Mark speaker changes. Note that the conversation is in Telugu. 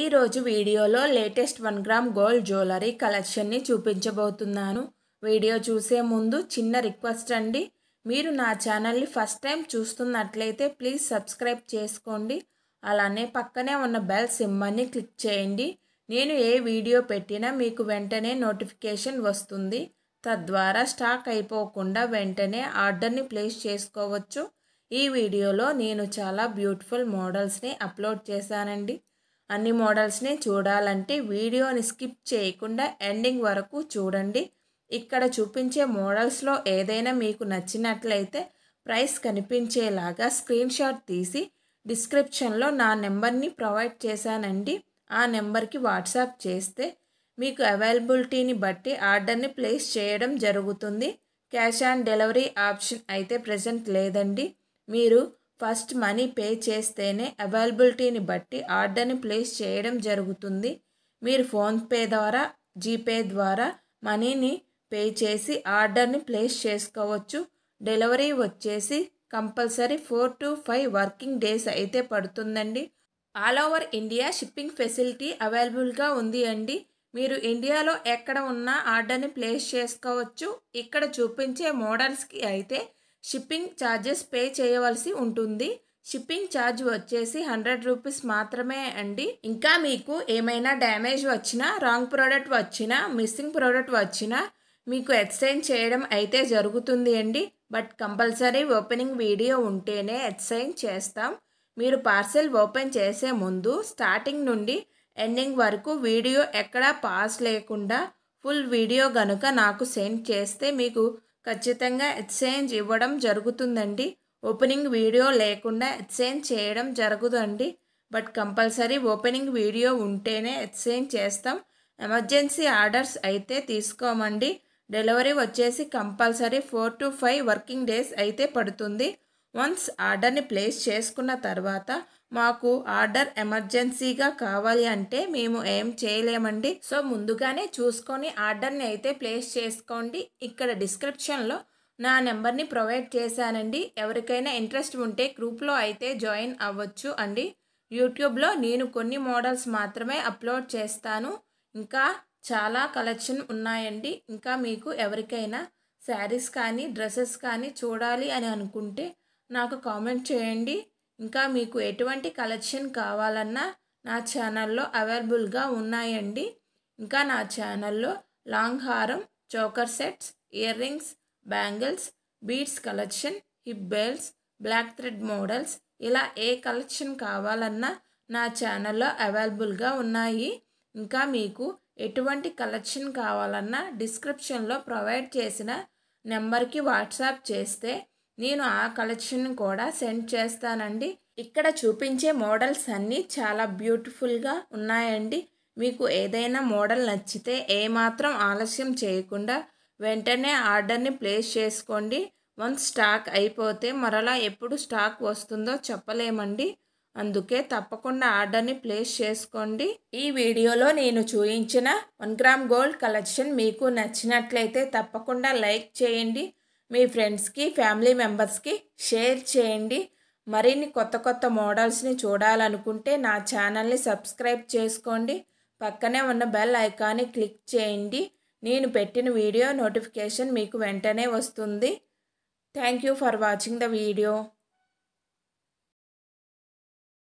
Speaker 1: ఈరోజు వీడియోలో latest one gram gold jewellery కలెక్షన్ని చూపించబోతున్నాను వీడియో చూసే ముందు చిన్న రిక్వెస్ట్ అండి మీరు నా ఛానల్ని ఫస్ట్ టైం చూస్తున్నట్లయితే ప్లీజ్ సబ్స్క్రైబ్ చేసుకోండి అలానే పక్కనే ఉన్న బెల్ సింబల్ని క్లిక్ చేయండి నేను ఏ వీడియో పెట్టినా మీకు వెంటనే నోటిఫికేషన్ వస్తుంది తద్వారా స్టాక్ అయిపోకుండా వెంటనే ఆర్డర్ని ప్లేస్ చేసుకోవచ్చు ఈ వీడియోలో నేను చాలా బ్యూటిఫుల్ మోడల్స్ని అప్లోడ్ చేశానండి అన్ని మోడల్స్ని చూడాలంటే వీడియోని స్కిప్ చేయకుండా ఎండింగ్ వరకు చూడండి ఇక్కడ చూపించే మోడల్స్లో ఏదైనా మీకు నచ్చినట్లయితే ప్రైస్ కనిపించేలాగా స్క్రీన్ షాట్ తీసి డిస్క్రిప్షన్లో నా నెంబర్ని ప్రొవైడ్ చేశానండి ఆ నెంబర్కి వాట్సాప్ చేస్తే మీకు అవైలబిలిటీని బట్టి ఆర్డర్ని ప్లేస్ చేయడం జరుగుతుంది క్యాష్ ఆన్ డెలివరీ ఆప్షన్ అయితే ప్రజెంట్ లేదండి మీరు ఫస్ట్ మనీ పే చేస్తేనే అవైలబిలిటీని బట్టి ఆర్డర్ని ప్లేస్ చేయడం జరుగుతుంది మీరు ఫోన్పే ద్వారా జీపే ద్వారా మనీని పే చేసి ఆర్డర్ని ప్లేస్ చేసుకోవచ్చు డెలివరీ వచ్చేసి compulsory four to five working days అయితే పడుతుందండి all over India shipping facility అవైలబుల్గా ఉంది అండి మీరు ఇండియాలో ఎక్కడ ఉన్నా ఆర్డర్ని ప్లేస్ చేసుకోవచ్చు ఇక్కడ చూపించే మోడల్స్కి అయితే షిప్పింగ్ ఛార్జెస్ పే చేయవలసి ఉంటుంది షిప్పింగ్ ఛార్జ్ వచ్చేసి హండ్రెడ్ రూపీస్ మాత్రమే అండి ఇంకా మీకు ఏమైనా డ్యామేజ్ వచ్చినా రాంగ్ ప్రోడక్ట్ వచ్చినా మిస్సింగ్ ప్రోడక్ట్ వచ్చినా మీకు ఎక్స్చేంజ్ చేయడం అయితే జరుగుతుంది అండి బట్ కంపల్సరీ ఓపెనింగ్ వీడియో ఉంటేనే ఎక్స్చేంజ్ చేస్తాం మీరు పార్సెల్ ఓపెన్ చేసే ముందు స్టార్టింగ్ నుండి ఎండింగ్ వరకు వీడియో ఎక్కడా పాస్ లేకుండా ఫుల్ వీడియో గనుక నాకు సెండ్ చేస్తే మీకు ఖచ్చితంగా ఎక్స్చేంజ్ ఇవ్వడం జరుగుతుందండి ఓపెనింగ్ వీడియో లేకుండా ఎక్స్చేంజ్ చేయడం జరగదండి బట్ కంపల్సరీ ఓపెనింగ్ వీడియో ఉంటేనే ఎక్స్చేంజ్ చేస్తాం ఎమర్జెన్సీ ఆర్డర్స్ అయితే తీసుకోమండి డెలివరీ వచ్చేసి compulsory four to five working days అయితే పడుతుంది వన్స్ ఆర్డర్ని ప్లేస్ చేసుకున్న తర్వాత మాకు ఆర్డర్ ఎమర్జెన్సీగా కావాలి అంటే మేము ఏం చేయలేమండి సో ముందుగానే చూసుకొని ఆర్డర్ని అయితే ప్లేస్ చేసుకోండి ఇక్కడ డిస్క్రిప్షన్లో నా నెంబర్ని ప్రొవైడ్ చేశానండి ఎవరికైనా ఇంట్రెస్ట్ ఉంటే గ్రూప్లో అయితే జాయిన్ అవ్వచ్చు అండి యూట్యూబ్లో నేను కొన్ని మోడల్స్ మాత్రమే అప్లోడ్ చేస్తాను ఇంకా చాలా కలెక్షన్ ఉన్నాయండి ఇంకా మీకు ఎవరికైనా శారీస్ కానీ డ్రెస్సెస్ కానీ చూడాలి అని అనుకుంటే నాకు కామెంట్ చేయండి ఇంకా మీకు ఎటువంటి కలెక్షన్ కావాలన్నా నా ఛానల్లో అవైలబుల్గా ఉన్నాయండి ఇంకా నా ఛానల్లో లాంగ్ హారం choker sets ear rings bangles beads collection hip belts black thread models ఇలా ఏ కలెక్షన్ కావాలన్నా నా ఛానల్లో అవైలబుల్గా ఉన్నాయి ఇంకా మీకు ఎటువంటి కలెక్షన్ కావాలన్నా డిస్క్రిప్షన్లో ప్రొవైడ్ చేసిన నెంబర్కి వాట్సాప్ చేస్తే నేను ఆ కలెక్షన్ కూడా సెండ్ చేస్తానండి ఇక్కడ చూపించే మోడల్స్ అన్నీ చాలా బ్యూటిఫుల్గా ఉన్నాయండి మీకు ఏదైనా మోడల్ నచ్చితే ఏమాత్రం ఆలస్యం చేయకుండా వెంటనే ఆర్డర్ని ప్లేస్ చేసుకోండి వన్ స్టాక్ అయిపోతే మరలా ఎప్పుడు స్టాక్ వస్తుందో చెప్పలేమండి అందుకే తప్పకుండా ఆర్డర్ని ప్లేస్ చేసుకోండి ఈ వీడియోలో నేను చూయించిన వన్ గ్రామ్ గోల్డ్ కలెక్షన్ మీకు నచ్చినట్లయితే తప్పకుండా లైక్ చేయండి మీ ఫ్రెండ్స్కి ఫ్యామిలీ మెంబర్స్కి షేర్ చేయండి మరిన్ని కొత్త కొత్త మోడల్స్ని చూడాలనుకుంటే నా ఛానల్ని సబ్స్క్రైబ్ చేసుకోండి పక్కనే ఉన్న బెల్ ఐకాన్ని క్లిక్ చేయండి నేను పెట్టిన వీడియో నోటిఫికేషన్ మీకు వెంటనే వస్తుంది thank you for watching the video